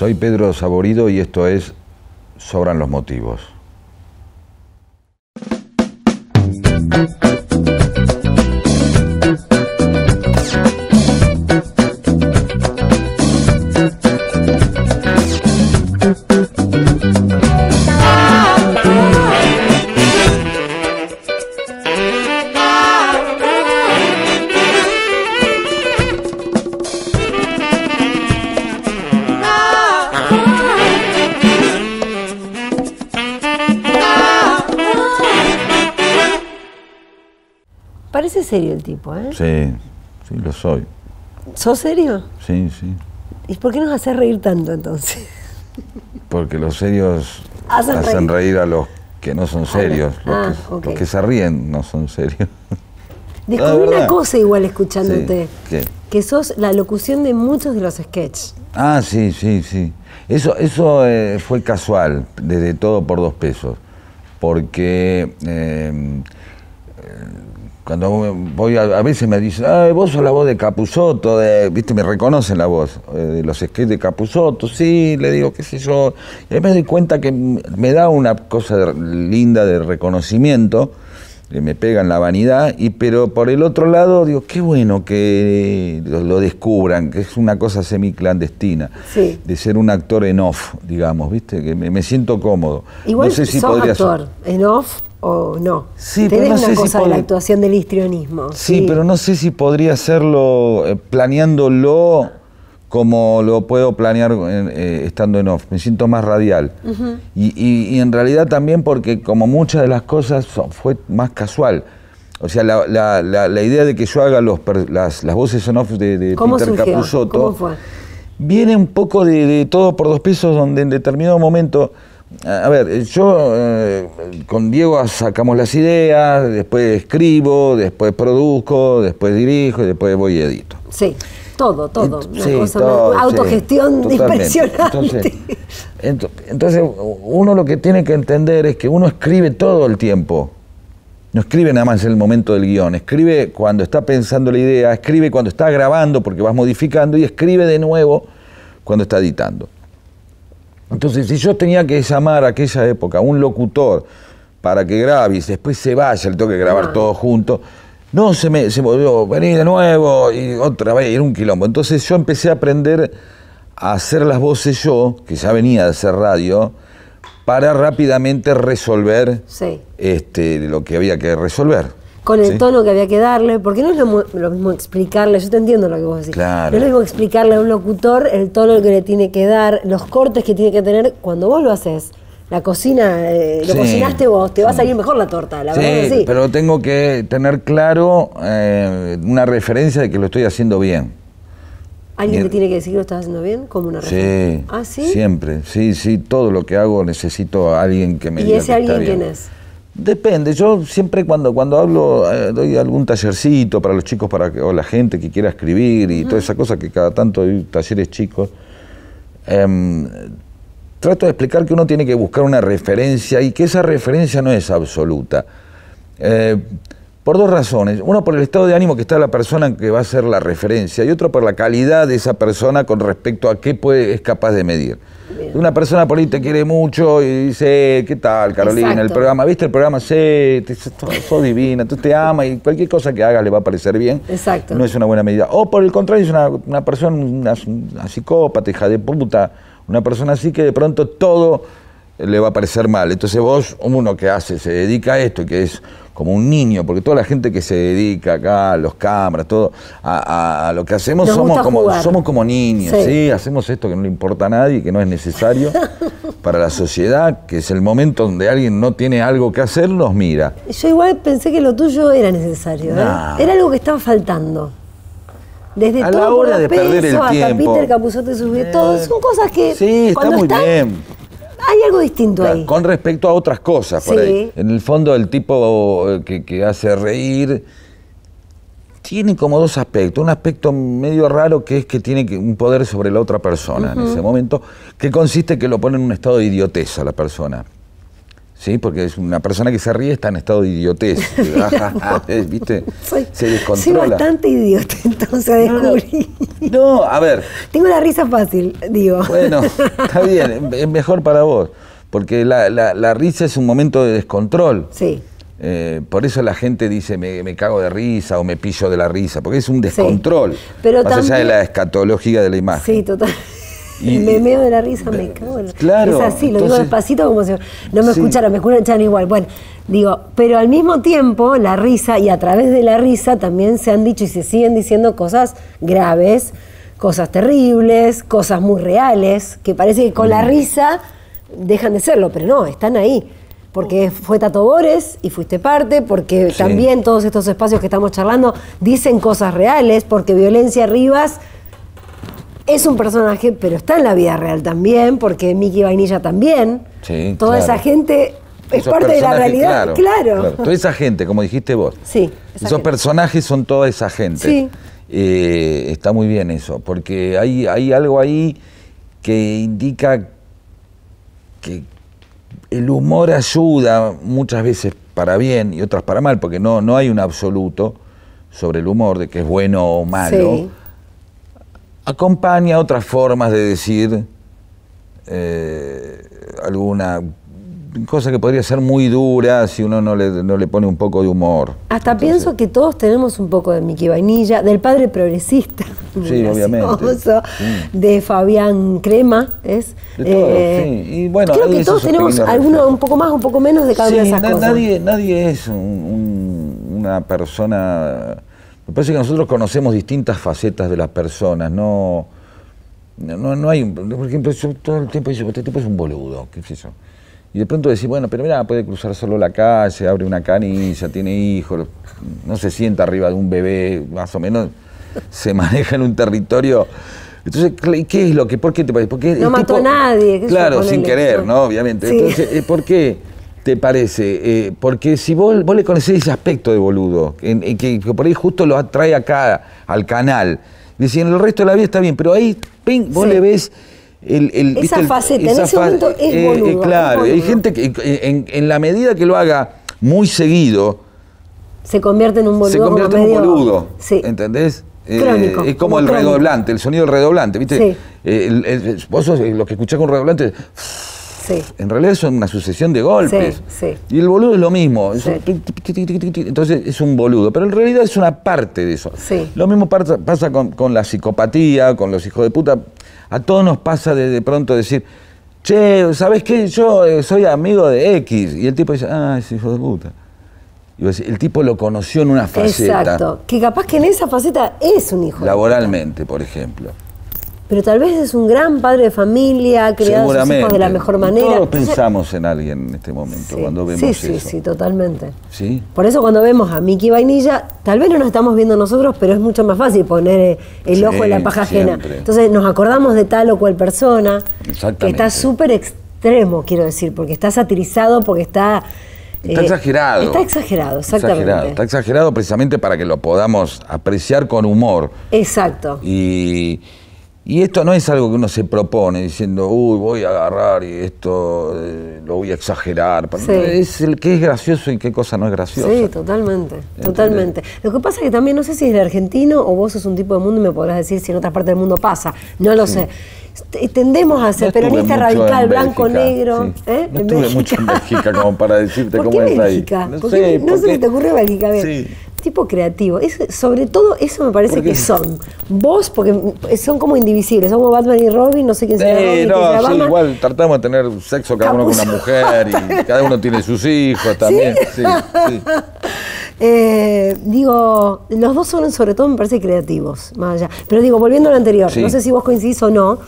Soy Pedro Saborido y esto es Sobran los Motivos. serio el tipo, ¿eh? Sí, sí, lo soy. ¿Sos serio? Sí, sí. ¿Y por qué nos haces reír tanto entonces? Porque los serios hacen, reír. a los que no son ah, serios. los, ah, que, se ríen no son serios. Descubrí ah, una cosa igual escuchándote. Que sos la locución de muchos de los sketches. Ah, sí, sí, sí. Eso, eso eh, fue casual, desde todo por dos pesos. Porque eh, cuando voy a, veces me dicen, vos sos la voz de Capusoto, viste, me reconocen la voz eh, de los sketches de Capusoto, sí, le digo, qué sé yo. Y me doy cuenta que me da una cosa linda de reconocimiento, que me pegan la vanidad, y pero por el otro lado digo, qué bueno que lo, descubran, que es una cosa semiclandestina, clandestina, de ser un actor en off, digamos, viste, que me, siento cómodo. Igual no sé si sos actor en off o no. Sí, si de la actuación del histrionismo. Sí, pero no sé si podría hacerlo eh, planeándolo como lo puedo planear eh, eh, estando en off. Me siento más radial. y, en realidad también porque como muchas de las cosas fue más casual. O sea, la, idea de que yo haga los, las, voces en off de, Peter viene un poco de, de, todo por dos pesos donde en determinado momento a ver, yo eh, con Diego sacamos las ideas, después escribo, después produzco, después dirijo y después voy y edito. Sí, todo, todo. autogestión Entonces, entonces, uno lo que tiene que entender es que uno escribe todo el tiempo. No escribe nada más en el momento del guión, escribe cuando está pensando la idea, escribe cuando está grabando porque vas modificando y escribe de nuevo cuando está editando. Entonces, si yo tenía que llamar a aquella época un locutor para que grabe y después se vaya, le tengo que grabar todo junto, no se me se volvió, vení de nuevo y otra vez, era un quilombo. Entonces yo empecé a aprender a hacer las voces yo, que ya venía de hacer radio, para rápidamente resolver este, lo que había que resolver con el tono que había que darle, porque no es lo, mismo explicarle, yo te entiendo lo que vos decís, no es lo mismo explicarle a un locutor el tono que le tiene que dar, los cortes que tiene que tener cuando vos lo haces. La cocina, eh, lo cocinaste vos, te va a salir mejor la torta, la verdad sí. Pero tengo que tener claro eh, una referencia de que lo estoy haciendo bien. ¿Alguien te tiene que decir que lo estás haciendo bien? Como una referencia. Sí, ¿Ah, sí. Siempre, sí, sí, todo lo que hago necesito a alguien que me diga. ¿Y ese alguien quién es? Depende, yo siempre cuando, cuando hablo, eh, doy algún tallercito para los chicos para o la gente que quiera escribir y toda esa cosa que cada tanto hay talleres chicos, em, trato de explicar que uno tiene que buscar una referencia y que esa referencia no es absoluta. Eh, por dos razones. Uno, por el estado de ánimo que está la persona que va a ser la referencia. Y otro, por la calidad de esa persona con respecto a qué puede, es capaz de medir. Una persona por ahí te quiere mucho y dice, eh, ¿qué tal, Carolina? El programa, ¿viste el programa? Sí, te, sos divina, tú te amas y cualquier cosa que hagas le va a parecer bien. Exacto. No es una buena medida. O por el contrario, es una, persona, una, una psicópata, hija de puta, una persona así que de pronto todo le va a parecer mal. Entonces vos, uno que hace, se dedica a esto, que es como un niño, porque toda la gente que se dedica acá, los cámaras, todo, a, lo que hacemos somos como, somos como niños, sí. hacemos esto que no le importa a nadie, que no es necesario para la sociedad, que es el momento donde alguien no tiene algo que hacer, nos mira. Yo igual pensé que lo tuyo era necesario, ¿eh? era algo que estaba faltando. Desde todo la hora de perder el tiempo. Hasta Peter Capuzote eh, Son cosas que. Sí, está muy bien hay algo distinto ahí. Con respecto a otras cosas, por ahí. En el fondo, el tipo eh, que, hace reír tiene como dos aspectos. Un aspecto medio raro que es que tiene un poder sobre la otra persona en ese momento, que consiste en que lo pone en un estado de idioteza la persona. Sí, porque es una persona que se ríe está en estado de idiotez. Ah, ah, ah", eh, ¿Viste? se descontrola. Soy bastante idiota, entonces descubrí. No, a ver. Tengo la risa fácil, digo. Bueno, está bien, es mejor para vos. Porque la, la, la risa es un momento de descontrol. Sí. Eh, por eso la gente dice me, me, cago de risa o me pillo de la risa, porque es un descontrol. pero más allá de la escatología de la imagen. Sí, total. Y, me meo de la risa, me cago en la Claro. Es así, lo digo despacito como si no me escucharon escucharan, me escuchan igual. Bueno, digo, pero al mismo tiempo la risa y a través de la risa también se han dicho y se siguen diciendo cosas graves, cosas terribles, cosas muy reales, que parece que con la mm. risa dejan de serlo, pero no, están ahí porque fue Tato Bores y fuiste parte, porque también todos estos espacios que estamos charlando dicen cosas reales, porque Violencia Rivas es un personaje, pero está en la vida real también, porque Mickey Vainilla también. Sí, Toda esa gente es parte de la realidad. Claro, Toda esa gente, como dijiste vos. Sí. esos personajes son toda esa gente. Sí. Eh, está muy bien eso, porque hay, hay algo ahí que indica que el humor ayuda muchas veces para bien y otras para mal, porque no, no hay un absoluto sobre el humor de que es bueno o malo acompaña otras formas de decir eh, alguna cosa que podría ser muy dura si uno no le, pone un poco de humor. Hasta pienso que todos tenemos un poco de Mickey Vainilla, del padre progresista, sí, obviamente. de Fabián Crema, es. Eh, creo que todos tenemos alguno un poco más, un poco menos de cada una de esas cosas. Nadie, es una persona me parece que nosotros conocemos distintas facetas de las personas, no, no, no hay, por ejemplo, yo todo el tiempo digo, este tipo es un boludo, qué es eso? Y de pronto decís, bueno, pero mira, puede cruzar solo la calle, abre una canilla, tiene hijos, no se sienta arriba de un bebé, más o menos se maneja en un territorio. Entonces, ¿qué es lo que, por qué te parece? no mató a nadie. claro, sin querer, ¿no? Obviamente. Entonces, eh, ¿por qué? te parece? Eh, porque si vos, le conocés ese aspecto de boludo, que, por ahí justo lo atrae acá al canal, en el resto de la vida está bien, pero ahí vos le ves... El, esa faceta, en ese momento es eh, eh, boludo. claro, hay gente que en, la medida que lo haga muy seguido... Se convierte en un boludo. Se convierte en un boludo, ¿entendés? Crónico, es como, el redoblante, el sonido del redoblante, ¿viste? el, lo que escuchás con redoblante. En realidad son una sucesión de golpes. Y el boludo es lo mismo. Entonces es un boludo. Pero en realidad es una parte de eso. Lo mismo pasa con, la psicopatía, con los hijos de puta. A todos nos pasa de, pronto decir, che, ¿sabes qué? Yo eh, soy amigo de X. Y el tipo dice, ah, es hijo de puta. Y el tipo lo conoció en una faceta. Exacto. Que capaz que en esa faceta es un hijo. Laboralmente, de puta. por ejemplo pero tal vez es un gran padre de familia, ha criado a sus hijos de la mejor manera. Todos pensamos en alguien en este momento cuando vemos sí, sí, Sí, sí, totalmente. ¿Sí? Por eso cuando vemos a Mickey Vainilla, tal vez no nos estamos viendo nosotros, pero es mucho más fácil poner eh, el ojo en la paja ajena. Entonces nos acordamos de tal o cual persona, que está súper extremo, quiero decir, porque está satirizado, porque está... Está eh, exagerado. Está exagerado, exactamente. Exagerado, está exagerado precisamente para que lo podamos apreciar con humor. Exacto. Y y esto no es algo que uno se propone diciendo, uy, voy a agarrar y esto eh, lo voy a exagerar. Sí. Es el que es gracioso y qué cosa no es graciosa. Sí, totalmente, totalmente. Lo que pasa es que también no sé si es el argentino o vos sos un tipo de mundo y me podrás decir si en otra parte del mundo pasa. No lo sé tendemos a ser peronista radical, blanco, negro. ¿eh? No estuve mucho en Bélgica como para decirte cómo es ahí. No, sé, qué, te ocurre Bélgica. ver tipo creativo. Es, sobre todo eso me parece que son. Vos, porque son como indivisibles, son como Batman y Robin, no sé quién sea. Robin, sí, igual tratamos de tener sexo cada uno con una mujer y cada uno tiene sus hijos también. Eh, digo, los dos son sobre todo me parece creativos, más allá. Pero digo, volviendo a lo anterior, no sé si vos coincidís o no,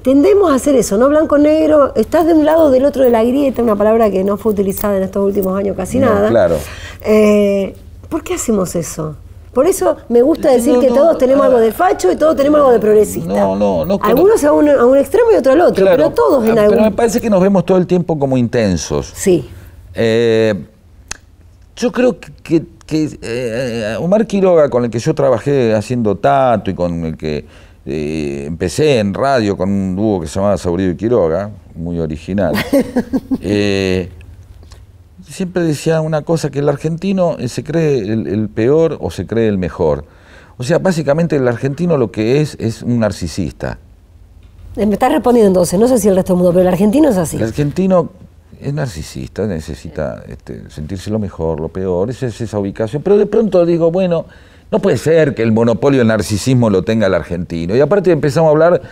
tendemos a hacer eso, ¿no? Blanco-negro, estás de un lado o del otro de la grieta, una palabra que no fue utilizada en estos últimos años casi nada. Claro. Eh, ¿Por qué hacemos eso? Por eso me gusta decir que todos tenemos algo de facho y todos tenemos algo de progresista. No, no, no. Algunos a un, extremo y otro al otro, pero todos en ah, algún... Pero me parece que nos vemos todo el tiempo como intensos. Sí. Eh, yo creo que, que, eh, Omar Quiroga, con el que yo trabajé haciendo tato y con el que eh, empecé en radio con un dúo que se llamaba Saurio y Quiroga, muy original. siempre decía una cosa, que el argentino eh, se cree el, peor o se cree el mejor. O sea, básicamente el argentino lo que es es un narcisista. Eh, me está respondiendo entonces, no sé si el resto del mundo, pero el argentino es así. El argentino es narcisista, necesita este, sentirse lo mejor, lo peor, esa es esa ubicación. Pero de pronto digo, bueno, no puede ser que el monopolio del narcisismo lo tenga el argentino. Y aparte empezamos a hablar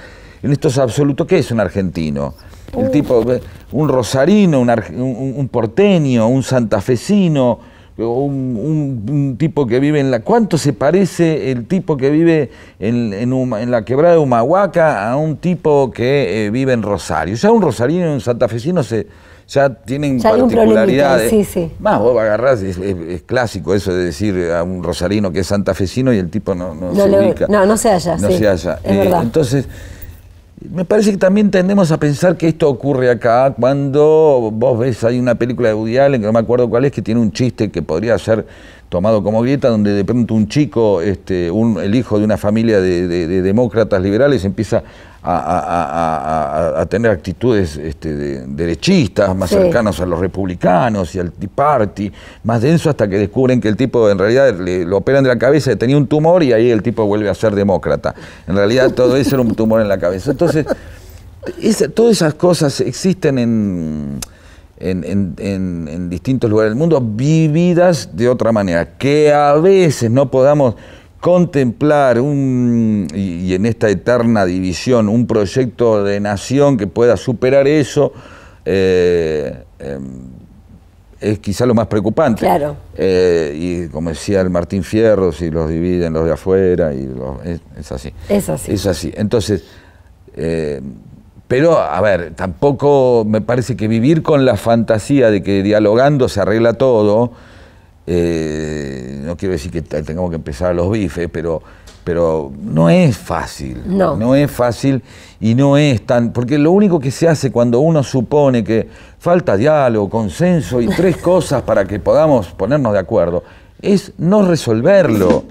en estos absoluto ¿qué es un argentino? El tipo, un rosarino, un, un, porteño, un santafesino, un, tipo que vive en la... ¿Cuánto se parece el tipo que vive en, la quebrada de Humahuaca a un tipo que eh, vive en Rosario? Ya un rosarino y un santafesino se, ya tienen ya particularidades. Sí, sí. Más, vos agarrás, es, clásico eso de decir a un rosarino que es santafesino y el tipo no, no, se No, no se halla. No se halla. Eh, entonces me parece que también tendemos a pensar que esto ocurre acá cuando vos ves, hay una película de Woody Allen, que no me acuerdo cuál es, que tiene un chiste que podría ser tomado como grieta, donde de pronto un chico, este, el hijo de una familia de, demócratas liberales, empieza a, tener actitudes este, derechistas, más cercanos a los republicanos y al Tea Party, más denso, hasta que descubren que el tipo en realidad le, lo operan de la cabeza, tenía un tumor y ahí el tipo vuelve a ser demócrata. En realidad todo eso era un tumor en la cabeza. Entonces, todas esas cosas existen en en, distintos lugares del mundo, vividas de otra manera. Que a veces no podamos contemplar un, y, en esta eterna división un proyecto de nación que pueda superar eso, eh, em, es quizá lo más preocupante. Claro. Eh, y como decía el Martín Fierro, si los dividen los de afuera, y es, es, así. Es así. Es así. Entonces, eh, pero, a ver, tampoco me parece que vivir con la fantasía de que dialogando se arregla todo, eh, no quiero decir que tengamos que empezar a los bifes, pero, pero no es fácil. No. No es fácil y no es tan. Porque lo único que se hace cuando uno supone que falta diálogo, consenso y tres cosas para que podamos ponernos de acuerdo, es no resolverlo.